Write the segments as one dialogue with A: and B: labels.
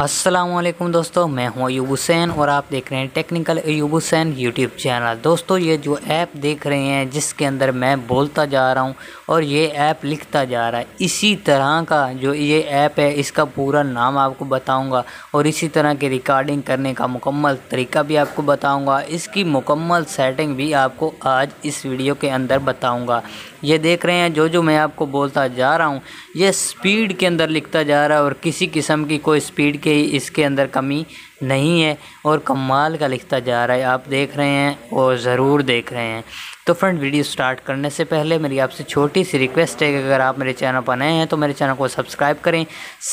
A: असलम दोस्तों मैं हूं अयूब हुसैन और आप देख रहे हैं technical Ayub Hussain YouTube channel दोस्तों ये जो ऐप देख रहे हैं जिसके अंदर मैं बोलता जा रहा हूं और ये ऐप लिखता जा रहा है इसी तरह का जो ये ऐप है इसका पूरा नाम आपको बताऊंगा और इसी तरह की रिकॉर्डिंग करने का मुकम्मल तरीका भी आपको बताऊँगा इसकी मुकम्मल सेटिंग भी आपको आज इस वीडियो के अंदर बताऊँगा ये देख रहे हैं जो जो मैं आपको बोलता जा रहा हूँ ये स्पीड के अंदर लिखता जा रहा है और किसी किस्म की कोई स्पीड के इसके अंदर कमी नहीं है और कमाल का लिखता जा रहा है आप देख रहे हैं और ज़रूर देख रहे हैं तो फ्रेंड वीडियो स्टार्ट करने से पहले मेरी आपसे छोटी सी रिक्वेस्ट है कि अगर आप मेरे चैनल पर नए हैं तो मेरे चैनल को सब्सक्राइब करें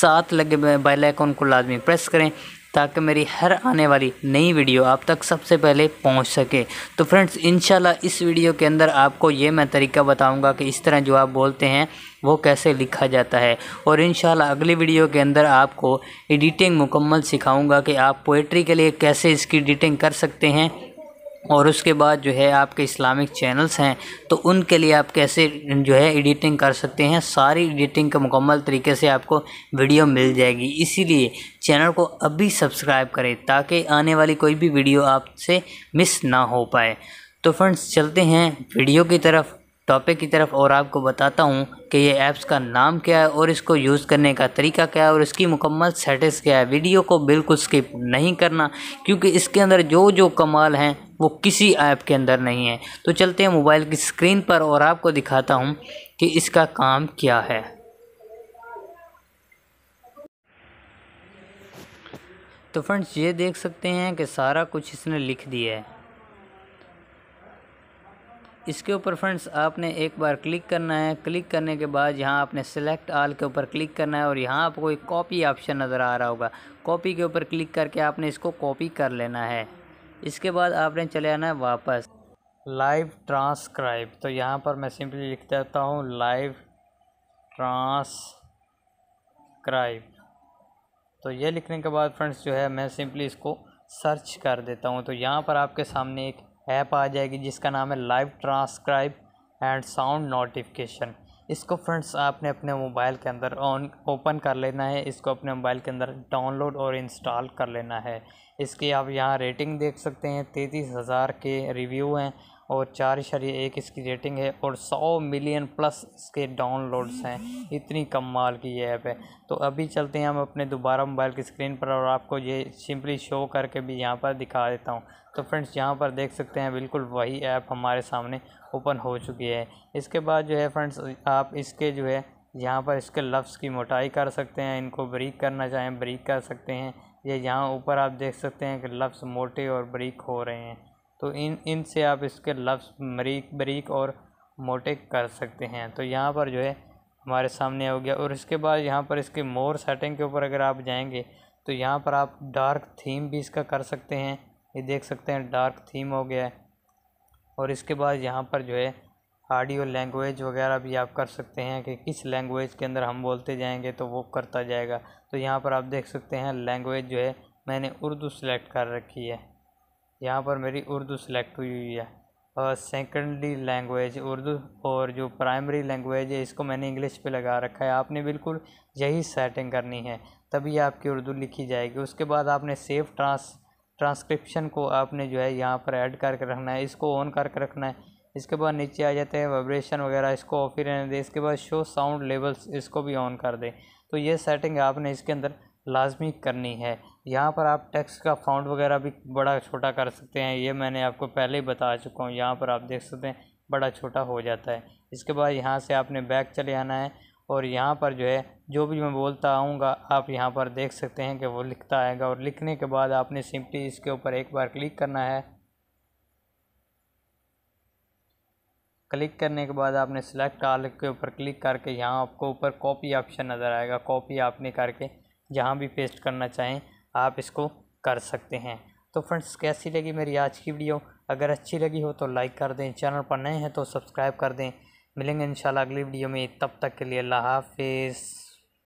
A: साथ लगे बेल आइकन को लाजमी प्रेस करें ताकि मेरी हर आने वाली नई वीडियो आप तक सबसे पहले पहुंच सके तो फ्रेंड्स इन इस वीडियो के अंदर आपको ये मैं तरीका बताऊंगा कि इस तरह जो आप बोलते हैं वो कैसे लिखा जाता है और इन अगली वीडियो के अंदर आपको एडिटिंग मुकम्मल सिखाऊंगा कि आप पोइट्री के लिए कैसे इसकी एडिटिंग कर सकते हैं और उसके बाद जो है आपके इस्लामिक चैनल्स हैं तो उनके लिए आप कैसे जो है एडिटिंग कर सकते हैं सारी एडिटिंग का मुकम्मल तरीके से आपको वीडियो मिल जाएगी इसीलिए चैनल को अभी सब्सक्राइब करें ताकि आने वाली कोई भी वीडियो आपसे मिस ना हो पाए तो फ्रेंड्स चलते हैं वीडियो की तरफ टॉपिक की तरफ और आपको बताता हूँ कि ये ऐप्स का नाम क्या है और इसको यूज़ करने का तरीका क्या है और इसकी मुकम्मल सेटिस क्या है वीडियो को बिल्कुल स्किप नहीं करना क्योंकि इसके अंदर जो जो कमाल हैं वो किसी ऐप के अंदर नहीं है तो चलते हैं मोबाइल की स्क्रीन पर और आपको दिखाता हूँ कि इसका काम क्या है तो फ्रेंड्स ये देख सकते हैं कि सारा कुछ इसने लिख दिया है इसके ऊपर फ्रेंड्स आपने एक बार क्लिक करना है क्लिक करने के बाद यहाँ आपने सेलेक्ट आल के ऊपर क्लिक करना है और यहाँ आपको एक कॉपी ऑप्शन नज़र आ रहा होगा कॉपी के ऊपर क्लिक करके आपने इसको कॉपी कर लेना है इसके बाद आपने चले आना है वापस लाइव ट्रांसक्राइब तो यहाँ पर मैं सिंपली लिख देता
B: हूँ लाइव ट्रांसक्राइब तो ये लिखने के बाद फ्रेंड्स जो है मैं सिंपली इसको सर्च कर देता हूँ तो यहाँ पर आपके सामने एक ऐप आ जाएगी जिसका नाम है live transcribe and sound notification इसको फ्रेंड्स आपने अपने मोबाइल के अंदर ऑन ओपन कर लेना है इसको अपने मोबाइल के अंदर डाउनलोड और इंस्टॉल कर लेना है इसकी आप यहाँ रेटिंग देख सकते हैं तैंतीस हज़ार के रिव्यू हैं और चार इशारे एक इसकी रेटिंग है और सौ मिलियन प्लस इसके डाउनलोड्स हैं इतनी कम माल की ये ऐप है तो अभी चलते हैं हम अपने दोबारा मोबाइल की स्क्रीन पर और आपको ये सिंपली शो करके भी यहाँ पर दिखा देता हूँ तो फ्रेंड्स यहाँ पर देख सकते हैं बिल्कुल वही ऐप हमारे सामने ओपन हो चुकी है इसके बाद जो है फ्रेंड्स आप इसके जो है यहाँ पर इसके लफ्स की मोटाई कर सकते हैं इनको ब्रीक करना चाहें ब्रीक कर सकते हैं ये यह यहाँ ऊपर आप देख सकते हैं कि लफ्स मोटे और ब्रीक हो रहे हैं तो इन इन से आप इसके लफ्स बरीक बरीक और मोटे कर सकते हैं तो यहाँ पर जो है हमारे सामने हो गया और इसके बाद यहाँ पर इसके मोर सेटिंग के ऊपर अगर आप जाएंगे तो यहाँ पर आप डार्क थीम भी इसका कर सकते हैं ये देख सकते हैं डार्क थीम हो गया है और इसके बाद यहाँ पर जो है ऑडियो लैंग्वेज वगैरह भी आप कर सकते हैं कि किस लैंग्वेज के अंदर हम बोलते जाएंगे तो वो करता जाएगा तो यहाँ पर आप देख सकते हैं लैंग्वेज जो है मैंने उर्दू सेलेक्ट कर रखी है यहाँ पर मेरी उर्दू सेलेक्ट हुई हुई है और सेकेंडली लैंग्वेज उर्दू और जो प्राइमरी लैंग्वेज है इसको मैंने इंग्लिश पे लगा रखा है आपने बिल्कुल यही सेटिंग करनी है तभी आपकी उर्दू लिखी जाएगी उसके बाद आपने सेफ ट्रांस ट्रांसक्रिप्शन को आपने जो है यहाँ पर ऐड करके रखना है इसको ऑन करके रखना है इसके बाद नीचे आ जाते हैं वाइब्रेशन वगैरह इसको ऑफ ही रहने दें इसके बाद शो साउंड लेवल्स इसको भी ऑन कर दें तो ये सेटिंग आपने इसके अंदर लाजमी करनी है यहाँ पर आप टैक्स का फाउंड वगैरह भी बड़ा छोटा कर सकते हैं ये मैंने आपको पहले ही बता चुका हूँ यहाँ पर आप देख सकते हैं बड़ा छोटा हो जाता है इसके बाद यहाँ से आपने बैक चले आना है और यहाँ पर जो है जो भी मैं बोलता आऊँगा आप यहाँ पर देख सकते हैं कि वो लिखता आएगा और लिखने के बाद आपने सिंपली इसके ऊपर एक बार क्लिक करना है क्लिक करने के बाद आपने सेलेक्ट आल के ऊपर क्लिक करके यहाँ आपको ऊपर कॉपी ऑप्शन नज़र आएगा कॉपी आपने करके जहाँ भी पेस्ट करना चाहें आप इसको कर सकते हैं तो फ्रेंड्स कैसी लगी मेरी आज की वीडियो अगर अच्छी लगी हो तो लाइक कर दें चैनल पर नए हैं तो सब्सक्राइब कर दें मिलेंगे इंशाल्लाह अगली वीडियो में तब तक के लिए अल्लाह हाफिज़